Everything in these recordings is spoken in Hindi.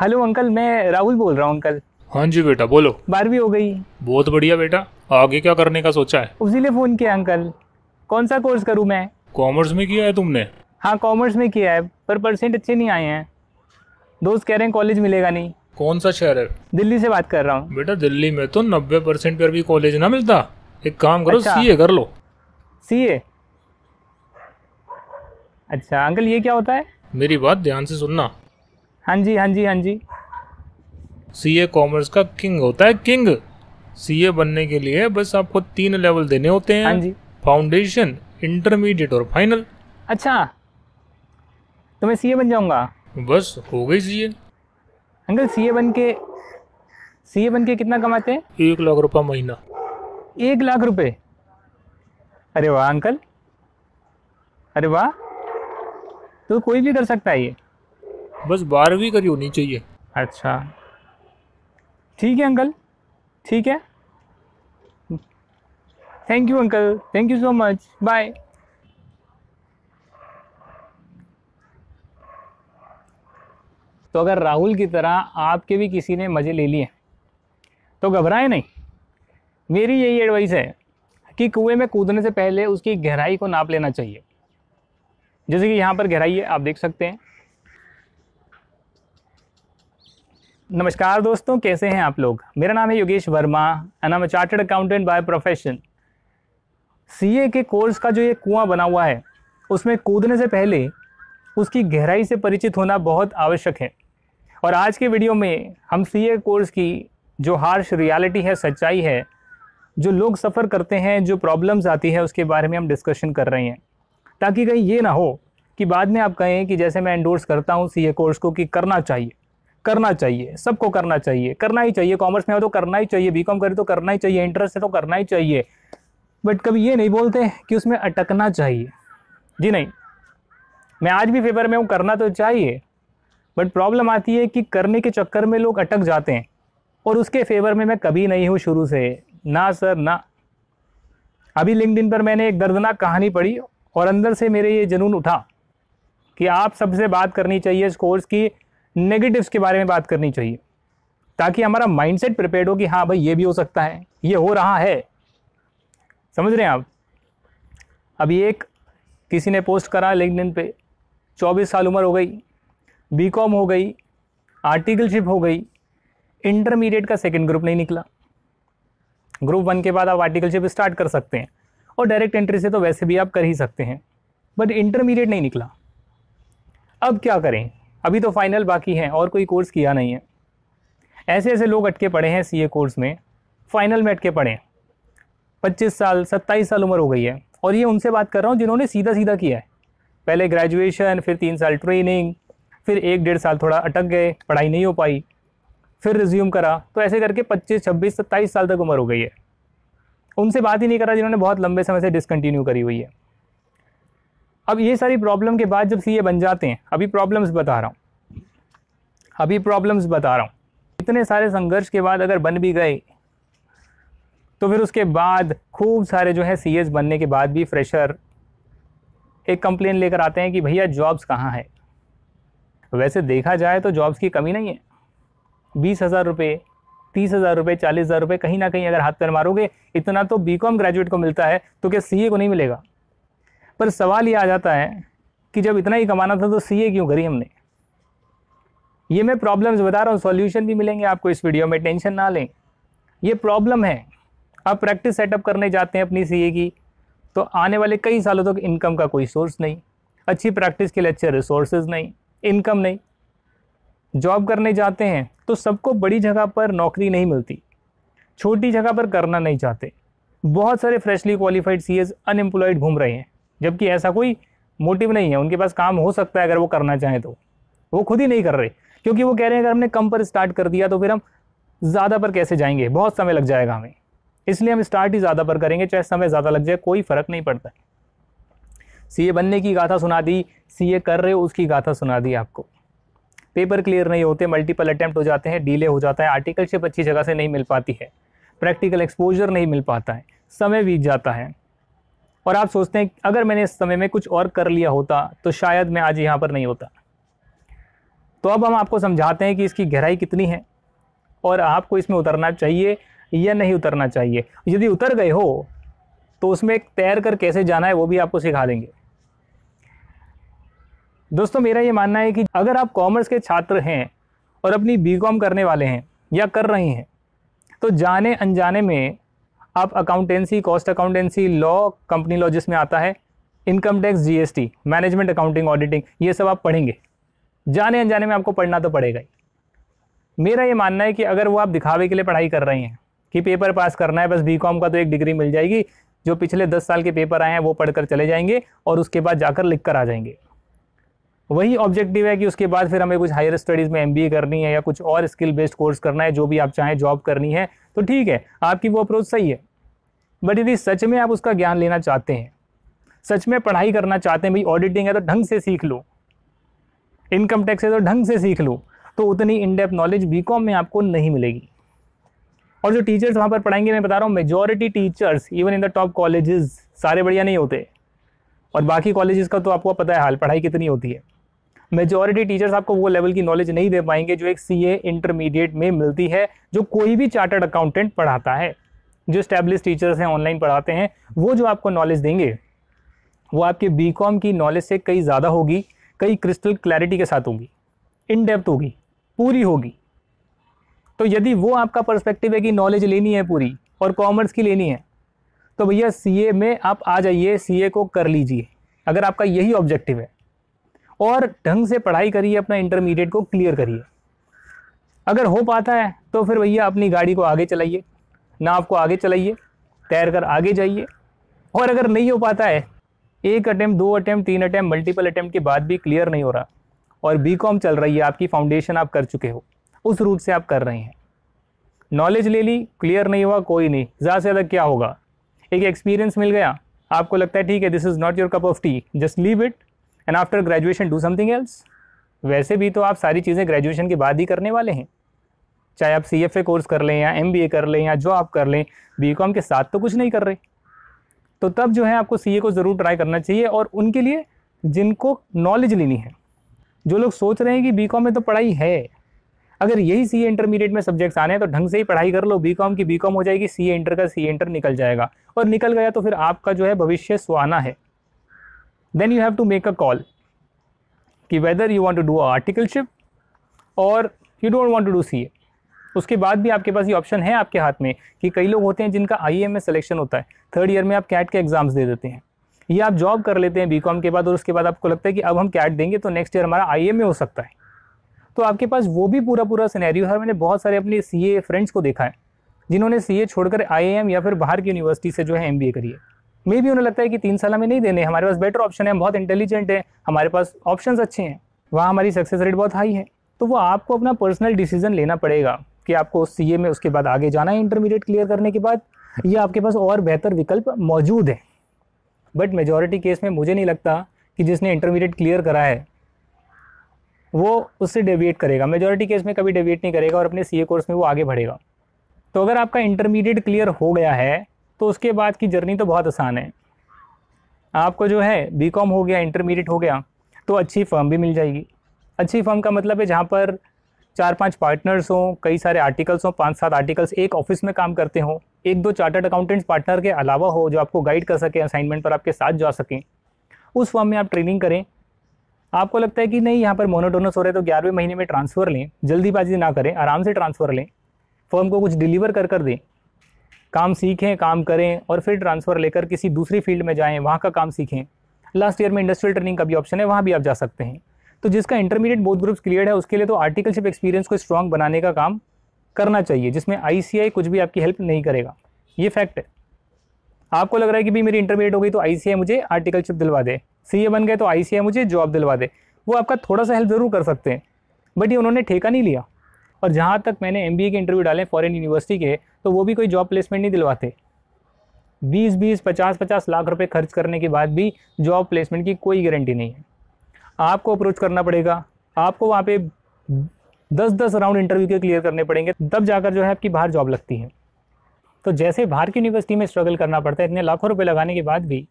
हेलो अंकल मैं राहुल बोल रहा हूँ अंकल हाँ जी बेटा बोलो बारहवीं हो गई बहुत बढ़िया बेटा आगे क्या करने का सोचा है उसी लिए फोन किया अंकल कौन सा कोर्स करूँ मैं कॉमर्स में किया है तुमने हाँ कॉमर्स में किया है पर परसेंट अच्छे नहीं आए हैं दोस्त कह रहे हैं कॉलेज मिलेगा नहीं कौन सा शहर है दिल्ली से बात कर रहा हूँ बेटा दिल्ली में तो नब्बे परसेंट पर भी कॉलेज ना मिलता एक काम करो अच्छा। सीए कर लो सीए अच्छा अंकल ये क्या होता है मेरी बात ध्यान से सुनना हाँ जी हाँ जी हाँ जी सी ए कॉमर्स का किंग होता है किंग सी ए बनने के लिए बस आपको तीन लेवल देने होते हैं हाँ जी फाउंडेशन इंटरमीडिएट और फाइनल अच्छा तो मैं सी बन जाऊंगा बस हो गई सी अंकल सी बन के सी बन के कितना कमाते हैं एक लाख रुपये महीना एक लाख रुपये अरे वाह अंकल अरे वाह तो कोई भी कर सकता है ये बस बारहवीं करी होनी चाहिए अच्छा ठीक है अंकल ठीक है thank you uncle thank you so much bye तो अगर राहुल की तरह आपके भी किसी ने मज़े ले लिए तो घबराएं नहीं मेरी यही एडवाइस है कि कुएं में कूदने से पहले उसकी गहराई को नाप लेना चाहिए जैसे कि यहाँ पर गहराई है आप देख सकते हैं नमस्कार दोस्तों कैसे हैं आप लोग मेरा नाम है Yogesh Verma and am chartered accountant by profession CA के कोर्स का जो ये कुआं बना हुआ है उसमें कूदने से पहले उसकी गहराई से परिचित होना बहुत आवश्यक है और आज के वीडियो में हम सीए कोर्स की जो हार्श रियलिटी है सच्चाई है जो लोग सफ़र करते हैं जो प्रॉब्लम्स आती है उसके बारे में हम डिस्कशन कर रहे हैं ताकि कहीं ये ना हो कि बाद में आप कहें कि जैसे मैं एंडोर्स करता हूँ सी कोर्स को कि करना चाहिए करना चाहिए सबको करना चाहिए करना ही चाहिए कॉमर्स में हो तो करना ही चाहिए बीकॉम करे तो करना ही चाहिए इंटरेस्ट है तो करना ही चाहिए बट कभी ये नहीं बोलते कि उसमें अटकना चाहिए जी नहीं मैं आज भी फेवर में हूँ करना तो चाहिए बट प्रॉब्लम आती है कि करने के चक्कर में लोग अटक जाते हैं और उसके फेवर में मैं कभी नहीं हूँ शुरू से ना सर ना अभी लिंकडिन पर मैंने एक दर्दनाक कहानी पढ़ी और अंदर से मेरे ये जुनून उठा कि आप सबसे बात करनी चाहिए इस कोर्स की नेगेटिव्स के बारे में बात करनी चाहिए ताकि हमारा माइंडसेट प्रिपेयर्ड हो कि हाँ भाई ये भी हो सकता है ये हो रहा है समझ रहे हैं आप अभी एक किसी ने पोस्ट करा लिंक्डइन पे 24 साल उम्र हो गई बीकॉम हो गई आर्टिकलशिप हो गई इंटरमीडिएट का सेकेंड ग्रुप नहीं निकला ग्रुप वन के बाद आप आर्टिकलशिप स्टार्ट कर सकते हैं और डायरेक्ट एंट्री से तो वैसे भी आप कर ही सकते हैं बट इंटरमीडिएट नहीं निकला अब क्या करें अभी तो फाइनल बाकी हैं और कोई कोर्स किया नहीं है ऐसे ऐसे लोग अटके पड़े हैं सीए कोर्स में फाइनल में अटके पड़े हैं पच्चीस साल सत्ताईस साल उम्र हो गई है और ये उनसे बात कर रहा हूँ जिन्होंने सीधा सीधा किया है पहले ग्रेजुएशन फिर तीन साल ट्रेनिंग फिर एक डेढ़ साल थोड़ा अटक गए पढ़ाई नहीं हो पाई फिर रिज्यूम करा तो ऐसे करके पच्चीस छब्बीस सत्ताईस साल तक उम्र हो गई है उनसे बात ही नहीं करा जिन्होंने बहुत लंबे समय से डिसकंटिन्यू करी हुई है अब ये सारी प्रॉब्लम के बाद जब सीए बन जाते हैं अभी प्रॉब्लम्स बता रहा हूँ अभी प्रॉब्लम्स बता रहा हूँ इतने सारे संघर्ष के बाद अगर बन भी गए तो फिर उसके बाद खूब सारे जो है सीएस बनने के बाद भी फ्रेशर एक कंप्लेन लेकर आते हैं कि भैया जॉब्स कहाँ है वैसे देखा जाए तो जॉब्स की कमी नहीं है बीस हज़ार रुपये तीस हज़ार रुपये चालीस हज़ार रुपये कहीं ना कहीं अगर हाथ पैर मारोगे इतना तो बी कॉम ग्रेजुएट को मिलता है तो क्या सी को नहीं मिलेगा पर सवाल ये आ जाता है कि जब इतना ही कमाना था तो सीए क्यों करी हमने ये मैं प्रॉब्लम्स बता रहा हूँ सॉल्यूशन भी मिलेंगे आपको इस वीडियो में टेंशन ना लें ये प्रॉब्लम है आप प्रैक्टिस सेटअप करने जाते हैं अपनी सीए की तो आने वाले कई सालों तक तो इनकम का कोई सोर्स नहीं अच्छी प्रैक्टिस के लिए अच्छे रिसोर्सेज नहीं इनकम नहीं जॉब करने जाते हैं तो सबको बड़ी जगह पर नौकरी नहीं मिलती छोटी जगह पर करना नहीं चाहते बहुत सारे फ्रेशली क्वालिफाइड सी अनएम्प्लॉयड घूम रहे हैं जबकि ऐसा कोई मोटिव नहीं है उनके पास काम हो सकता है अगर वो करना चाहें तो वो खुद ही नहीं कर रहे क्योंकि वो कह रहे हैं अगर हमने कम पर स्टार्ट कर दिया तो फिर हम ज़्यादा पर कैसे जाएंगे बहुत समय लग जाएगा हमें इसलिए हम स्टार्ट ही ज़्यादा पर करेंगे चाहे समय ज़्यादा लग जाए कोई फ़र्क नहीं पड़ता सीए बनने की गाथा सुना दी सीए कर रहे हो उसकी गाथा सुना दी आपको पेपर क्लियर नहीं होते मल्टीपल अटैम्प्ट हो जाते हैं डीले हो जाता है आर्टिकलशिप अच्छी जगह से नहीं मिल पाती है प्रैक्टिकल एक्सपोजर नहीं मिल पाता है समय बीत जाता है और आप सोचते हैं अगर मैंने इस समय में कुछ और कर लिया होता तो शायद मैं आज यहाँ पर नहीं होता तो अब हम आपको समझाते हैं कि इसकी गहराई कितनी है और आपको इसमें उतरना चाहिए या नहीं उतरना चाहिए यदि उतर गए हो तो उसमें तैर कर कैसे जाना है वो भी आपको सिखा देंगे दोस्तों मेरा ये मानना है कि अगर आप कॉमर्स के छात्र हैं और अपनी बी करने वाले हैं या कर रहे हैं तो जाने अनजाने में आप accountancy cost accountancy law company law जिसमें आता है income tax GST management accounting auditing ये सब आप पढ़ेंगे जाने अनजाने में आपको पढ़ना तो पड़ेगा ही मेरा ये मानना है कि अगर वो आप दिखावे के लिए पढ़ाई कर रहे हैं कि पेपर पास करना है बस बी का तो एक डिग्री मिल जाएगी जो पिछले दस साल के पेपर आए हैं वो पढ़कर चले जाएंगे और उसके बाद जाकर लिख कर आ जाएंगे वही ऑब्जेक्टिव है कि उसके बाद फिर हमें कुछ हायर स्टडीज़ में एम करनी है या कुछ और स्किल बेस्ड कोर्स करना है जो भी आप चाहें जॉब करनी है तो ठीक है आपकी वो अप्रोच सही है बट यदि सच में आप उसका ज्ञान लेना चाहते हैं सच में पढ़ाई करना चाहते हैं भाई ऑडिटिंग है तो ढंग से सीख लो इनकम टैक्स है तो ढंग से सीख लो तो उतनी इनडेप नॉलेज बी में आपको नहीं मिलेगी और जो टीचर्स वहाँ पर पढ़ाएंगे मैं बता रहा हूँ majority teachers even in the top colleges सारे बढ़िया नहीं होते और बाकी कॉलेजेस का तो आपको पता है हाल पढ़ाई कितनी होती है मेजॉरिटी टीचर्स आपको वो लेवल की नॉलेज नहीं दे पाएंगे जो एक सी इंटरमीडिएट में मिलती है जो कोई भी चार्टर्ड अकाउंटेंट पढ़ाता है जो स्टैब्लिश टीचर्स हैं ऑनलाइन पढ़ाते हैं वो जो आपको नॉलेज देंगे वो आपके बी की नॉलेज से कई ज़्यादा होगी कई क्रिस्टल क्लैरिटी के साथ होगी इन डेप्थ होगी पूरी होगी तो यदि वो आपका पर्सपेक्टिव है कि नॉलेज लेनी है पूरी और कॉमर्स की लेनी है तो भैया ए में आप आ जाइए ए को कर लीजिए अगर आपका यही ऑब्जेक्टिव है और ढंग से पढ़ाई करिए अपना इंटरमीडिएट को क्लियर करिए अगर हो पाता है तो फिर भैया अपनी गाड़ी को आगे चलाइए ना आपको आगे चलाइए तैर कर आगे जाइए और अगर नहीं हो पाता है एक अटैम्प्ट दो अटैम्प्ट तीन अटैम्प्ट मल्टीपल अटैम्प्ट के बाद भी क्लियर नहीं हो रहा और बी कॉम चल रही है आपकी फाउंडेशन आप कर चुके हो उस रूट से आप कर रहे हैं नॉलेज ले ली क्लियर नहीं हुआ कोई नहीं ज़्यादा से ज़्यादा क्या होगा एक एक्सपीरियंस मिल गया आपको लगता है ठीक है this is not your cup of tea just leave it and after graduation do something else वैसे भी तो आप सारी चीज़ें ग्रेजुएशन के बाद ही करने वाले हैं चाहे आप सी एफ ए कोर्स कर लें या एम बी ए कर लें या जॉब कर लें बी कॉम के साथ तो कुछ नहीं कर रहे तो तब जो है आपको सी ए को ज़रूर ट्राई करना चाहिए और उनके लिए जिनको नॉलेज लेनी है जो लोग सोच रहे हैं कि बी कॉम में तो पढ़ाई है अगर यही सी ए इंटरमीडिएट में सब्जेक्ट्स आने हैं तो ढंग से ही पढ़ाई कर लो बी कॉम की बी कॉम हो जाएगी सी ए इंटर का सी ए इंटर निकल जाएगा और निकल गया तो फिर आपका जो है भविष्य सुहाना है then you have to make a call कि you want to do do और you don't want to do C A उसके बाद भी आपके पास ये ऑप्शन है आपके हाथ में कि कई लोग होते हैं जिनका आई में सिलेक्शन होता है थर्ड ईयर में आप कैट के एग्ज़ाम्स दे देते हैं ये आप जॉब कर लेते हैं बी के बाद और उसके बाद आपको लगता है कि अब हम कैट देंगे तो नेक्स्ट ईयर हमारा आई में हो सकता है तो आपके पास वो भी पूरा पूरा सिनेरियो है मैंने बहुत सारे अपने सी फ्रेंड्स को देखा है जिन्होंने सी छोड़कर आई या फिर बाहर की यूनिवर्सिटी से जो है एम करी है मे भी उन्हें लगता है कि तीन साल हमें नहीं देने हमारे पास बेटर ऑप्शन है हम बहुत इंटेलिजेंट हैं हमारे पास ऑप्शन अच्छे हैं वहाँ हमारी सक्सेस रेट बहुत हाई है तो वो आपको अपना पर्सनल डिसीजन लेना पड़ेगा कि आपको सी में उसके बाद आगे जाना है इंटरमीडिएट क्लियर करने के बाद या आपके पास और बेहतर विकल्प मौजूद हैं बट मेजॉरिटी केस में मुझे नहीं लगता कि जिसने इंटरमीडिएट क्लियर करा है वो उससे डेविएट करेगा मेजोरिटी केस में कभी डेविएट नहीं करेगा और अपने सी कोर्स में वो आगे बढ़ेगा तो अगर आपका इंटरमीडिएट क्लियर हो गया है तो उसके बाद की जर्नी तो बहुत आसान है आपको जो है बी कॉम हो गया इंटरमीडिएट हो गया तो अच्छी फर्म भी मिल जाएगी अच्छी फर्म का मतलब है जहाँ पर चार पांच पार्टनर्स हों कई सारे आर्टिकल्स हों पांच सात आर्टिकल्स एक ऑफिस में काम करते हों एक दो चार्टर्ड अकाउंटेंट्स पार्टनर के अलावा हो जो आपको गाइड कर सकें असाइनमेंट पर आपके साथ जा सकें उस फॉर्म में आप ट्रेनिंग करें आपको लगता है कि नहीं यहाँ पर मोनोटोनस हो रहे तो ग्यारहवें महीने में ट्रांसफ़र लें जल्दीबाजी ना करें आराम से ट्रांसफ़र लें फॉर्म को कुछ डिलीवर कर कर दें काम सीखें काम करें और फिर ट्रांसफ़र लेकर किसी दूसरी फील्ड में जाएँ वहाँ का काम सीखें लास्ट ईयर में इंडस्ट्रियल ट्रेनिंग का भी ऑप्शन है वहाँ भी आप जा सकते हैं तो जिसका इंटरमीडिएट बोथ ग्रुप्स क्लियर है उसके लिए तो आर्टिकलशिप एक्सपीरियंस को स्ट्रॉन्ग बनाने का काम करना चाहिए जिसमें आई कुछ भी आपकी हेल्प नहीं करेगा ये फैक्ट है आपको लग रहा है कि भाई मेरी इंटरमीडिएट हो गई तो आई मुझे आर्टिकलशिप दिलवा दे सी बन गए तो आई मुझे जॉब दिलवा दे वो आपका थोड़ा सा हेल्प ज़रूर कर सकते हैं बट ये उन्होंने ठेका नहीं लिया और जहाँ तक मैंने एम के इंटरव्यू डाले फ़ॉरन यूनिवर्सिटी के तो वो भी कोई जॉब प्लेसमेंट नहीं दिलवाते बीस बीस पचास पचास लाख रुपए खर्च करने के बाद भी जॉब प्लेसमेंट की कोई गारंटी नहीं है आपको अप्रोच करना पड़ेगा आपको वहाँ पे दस दस राउंड इंटरव्यू के क्लियर करने पड़ेंगे तब जाकर जो है आपकी बाहर जॉब लगती है तो जैसे बाहर की यूनिवर्सिटी में स्ट्रगल करना पड़ता है इतने लाखों रुपये लगाने के बाद भी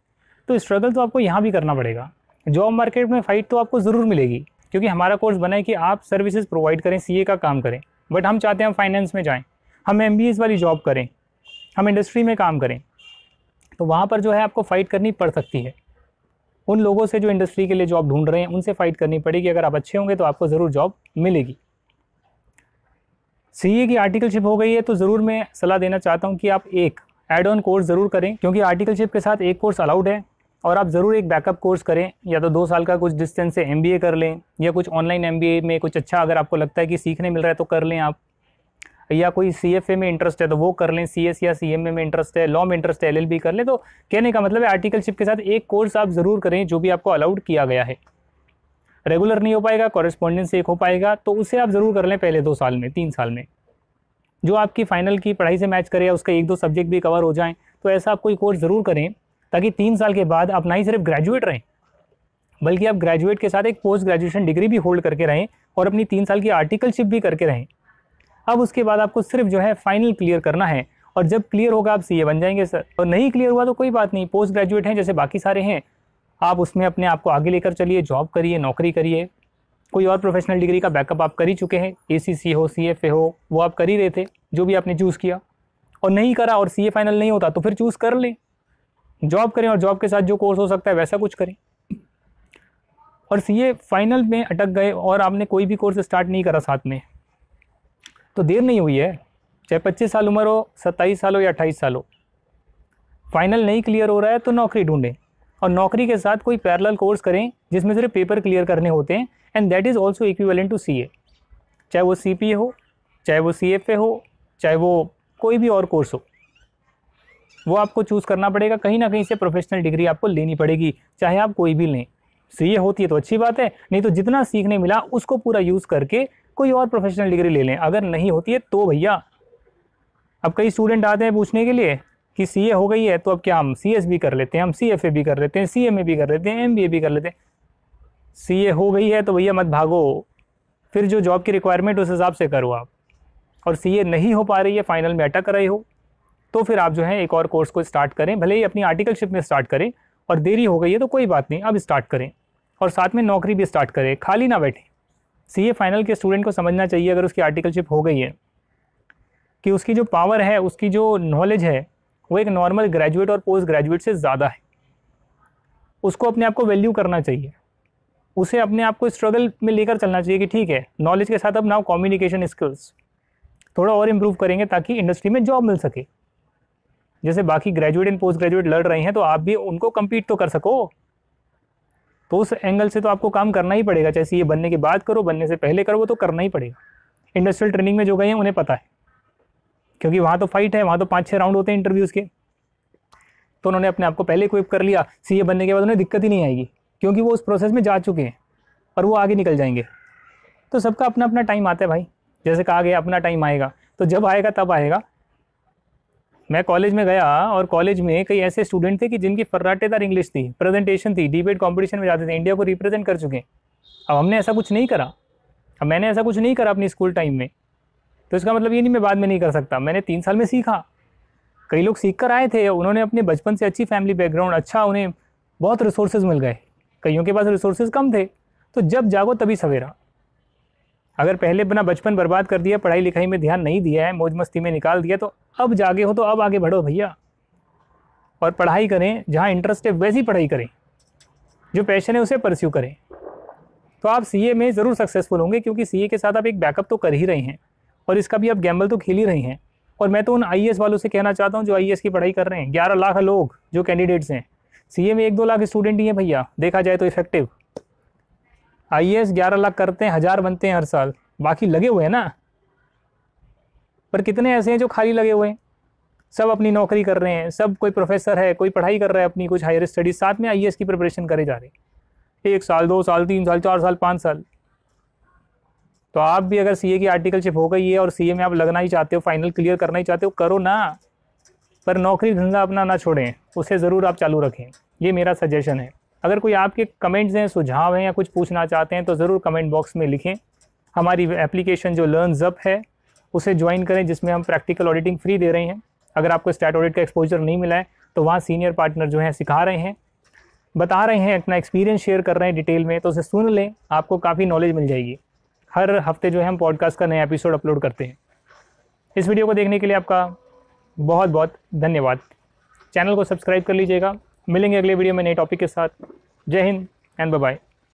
तो स्ट्रगल तो आपको यहाँ भी करना पड़ेगा जॉब मार्केट में फ़ाइट तो आपको ज़रूर मिलेगी क्योंकि हमारा कोर्स बना है कि आप सर्विसेज प्रोवाइड करें सी का काम करें बट हम चाहते हैं हम फाइनेंस में जाएँ हम एम वाली जॉब करें हम इंडस्ट्री में काम करें तो वहाँ पर जो है आपको फ़ाइट करनी पड़ सकती है उन लोगों से जो इंडस्ट्री के लिए जॉब ढूंढ रहे हैं उनसे फ़ाइट करनी पड़ेगी अगर आप अच्छे होंगे तो आपको ज़रूर जॉब मिलेगी सी की आर्टिकलशिप हो गई है तो ज़रूर मैं सलाह देना चाहता हूँ कि आप एक एड ऑन कोर्स ज़रूर करें क्योंकि आर्टिकलशिप के साथ एक कोर्स अलाउड है और आप ज़रूर एक बैकअप कोर्स करें या तो दो साल का कुछ डिस्टेंस से एम कर लें या कुछ ऑनलाइन एम में कुछ अच्छा अगर आपको लगता है कि सीखने मिल रहा है तो कर लें आप या कोई सी एफ ए में इंटरेस्ट है तो वो कर लें सी एस या सी एम ए में इंटरेस्ट है लॉ में इंटरेस्ट है एल एल बी कर लें तो कहने का मतलब है आर्टिकलशिप के साथ एक कोर्स आप ज़रूर करें जो भी आपको अलाउड किया गया है रेगुलर नहीं हो पाएगा कॉरेस्पॉन्डेंस एक हो पाएगा तो उसे आप ज़रूर कर लें पहले दो साल में तीन साल में जो आपकी फ़ाइनल की पढ़ाई से मैच करे या उसका एक दो सब्जेक्ट भी कवर हो जाए तो ऐसा आप कोई कोर्स ज़रूर करें ताकि तीन साल के बाद आप ना ही सिर्फ ग्रेजुएट रहें बल्कि आप ग्रेजुएट के साथ एक पोस्ट ग्रेजुएशन डिग्री भी होल्ड करके रहें और अपनी तीन साल की आर्टिकलशिप भी करके रहें अब उसके बाद आपको सिर्फ जो है फाइनल क्लियर करना है और जब क्लियर होगा आप सी बन जाएंगे सर और नहीं क्लियर हुआ तो कोई बात नहीं पोस्ट ग्रेजुएट हैं जैसे बाकी सारे हैं आप उसमें अपने आप को आगे लेकर चलिए जॉब करिए नौकरी करिए कोई और प्रोफेशनल डिग्री का बैकअप आप कर ही चुके हैं ए हो सी हो वो आप कर ही रहे थे जो भी आपने चूज़ किया और नहीं करा और सी फाइनल नहीं होता तो फिर चूज़ कर लें जॉब करें और जॉब के साथ जो कोर्स हो सकता है वैसा कुछ करें और सीए फाइनल में अटक गए और आपने कोई भी कोर्स स्टार्ट नहीं करा साथ में तो देर नहीं हुई है चाहे पच्चीस साल उम्र हो सत्ताईस साल हो या अट्ठाईस साल हो फाइनल नहीं क्लियर हो रहा है तो नौकरी ढूंढें और नौकरी के साथ कोई पैरेलल कोर्स करें जिसमें सिर्फ पेपर क्लियर करने होते हैं and that is also equivalent to C चाहे वो सी हो चाहे वो सी हो चाहे वो कोई भी और कोर्स हो वो आपको चूज़ करना पड़ेगा कहीं ना कहीं से प्रोफेशनल डिग्री आपको लेनी पड़ेगी चाहे आप कोई भी लें ए होती है तो अच्छी बात है नहीं तो जितना सीखने मिला उसको पूरा यूज़ करके कोई और प्रोफेशनल डिग्री ले लें अगर नहीं होती है तो भैया अब कई स्टूडेंट आते हैं पूछने के लिए कि सी हो गई है तो अब क्या हम सी भी कर लेते हैं हम सी भी कर लेते हैं सी भी कर लेते हैं एम भी कर लेते हैं सी हो गई है तो भैया मत भागो फिर जो जॉब की रिक्वायरमेंट उस हिसाब से करो आप और सी नहीं हो पा रही है फाइनल में अटक रहे हो तो फिर आप जो है एक और कोर्स को स्टार्ट करें भले ही अपनी आर्टिकलशिप में स्टार्ट करें और देरी हो गई है तो कोई बात नहीं अब स्टार्ट करें और साथ में नौकरी भी स्टार्ट करें खाली ना बैठें सी फाइनल के स्टूडेंट को समझना चाहिए अगर उसकी आर्टिकलशिप हो गई है कि उसकी जो पावर है उसकी जो नॉलेज है वो एक नॉर्मल ग्रेजुएट और पोस्ट ग्रेजुएट से ज़्यादा है उसको अपने आप को वैल्यू करना चाहिए उसे अपने आप को स्ट्रगल में लेकर चलना चाहिए कि ठीक है नॉलेज के साथ अब नाउ कम्युनिकेशन स्किल्स थोड़ा और इम्प्रूव करेंगे ताकि इंडस्ट्री में जॉब मिल सके जैसे बाकी ग्रेजुएट एंड पोस्ट ग्रेजुएट लड़ रहे हैं तो आप भी उनको कम्पीट तो कर सको तो उस एंगल से तो आपको काम करना ही पड़ेगा चाहे ये बनने के बाद करो बनने से पहले करो वो तो करना ही पड़ेगा इंडस्ट्रियल ट्रेनिंग में जो गए हैं उन्हें पता है क्योंकि वहाँ तो फाइट है वहाँ तो पाँच छः राउंड होते हैं इंटरव्यूज़ के तो उन्होंने अपने आप को पहले क्विप कर लिया सी बनने के बाद उन्हें दिक्कत ही नहीं आएगी क्योंकि वो उस प्रोसेस में जा चुके हैं और वो आगे निकल जाएंगे तो सबका अपना अपना टाइम आता है भाई जैसे कहा गया अपना टाइम आएगा तो जब आएगा तब आएगा मैं कॉलेज में गया और कॉलेज में कई ऐसे स्टूडेंट थे कि जिनकी फर्राटेदार इंग्लिश थी प्रेजेंटेशन थी डिबेट कंपटीशन में जाते थे इंडिया को रिप्रेजेंट कर चुके हैं अब हमने ऐसा कुछ नहीं करा अब मैंने ऐसा कुछ नहीं करा अपनी स्कूल टाइम में तो इसका मतलब ये नहीं मैं बाद में नहीं कर सकता मैंने तीन साल में सीखा कई लोग सीख कर आए थे उन्होंने अपने बचपन से अच्छी फैमिली बैकग्राउंड अच्छा उन्हें बहुत रिसोर्सेज मिल गए कईयों के पास रिसोर्सेज कम थे तो जब जागो तभी सवेरा अगर पहले अपना बचपन बर्बाद कर दिया पढ़ाई लिखाई में ध्यान नहीं दिया है मौज मस्ती में निकाल दिया तो अब जागे हो तो अब आगे बढ़ो भैया और पढ़ाई करें जहाँ इंटरेस्ट है वैसी पढ़ाई करें जो पैशन है उसे परस्यू करें तो आप सी में ज़रूर सक्सेसफुल होंगे क्योंकि सी के साथ आप एक बैकअप तो कर ही रहे हैं और इसका भी आप गैम्बल तो खेल ही रहे हैं और मैं तो उन आई वालों से कहना चाहता हूँ जो आई की पढ़ाई कर रहे हैं ग्यारह लाख लोग जो कैंडिडेट्स हैं सी में एक दो लाख स्टूडेंट ही हैं भैया देखा जाए तो इफेक्टिव आई एस ग्यारह लाख करते हैं हज़ार बनते हैं हर साल बाकी लगे हुए हैं ना पर कितने ऐसे हैं जो खाली लगे हुए हैं सब अपनी नौकरी कर रहे हैं सब कोई प्रोफेसर है कोई पढ़ाई कर रहा है अपनी कुछ हायर स्टडीज साथ में आई e की प्रिपरेशन करे जा रहे हैं एक साल दो साल तीन साल चार साल पाँच साल तो आप भी अगर सीए की आर्टिकलशिप हो गई है और सीए में आप लगना ही चाहते हो फाइनल क्लियर करना ही चाहते हो करो ना पर नौकरी धंधा अपना ना छोड़ें उसे ज़रूर आप चालू रखें ये मेरा सजेशन है अगर कोई आपके कमेंट्स हैं सुझाव हैं या कुछ पूछना चाहते हैं तो ज़रूर कमेंट बॉक्स में लिखें हमारी एप्लीकेशन जो लर्न जप है उसे ज्वाइन करें जिसमें हम प्रैक्टिकल ऑडिटिंग फ्री दे रहे हैं अगर आपको स्टैट ऑडिट का एक्सपोजर नहीं मिला है तो वहाँ सीनियर पार्टनर जो हैं सिखा रहे हैं बता रहे हैं अपना एक्सपीरियंस शेयर कर रहे हैं डिटेल में तो उसे सुन लें आपको काफ़ी नॉलेज मिल जाएगी हर हफ्ते जो है हम पॉडकास्ट का नया एपिसोड अपलोड करते हैं इस वीडियो को देखने के लिए आपका बहुत बहुत धन्यवाद चैनल को सब्सक्राइब कर लीजिएगा मिलेंगे अगले वीडियो में नए टॉपिक के साथ जय हिंद एंड बाय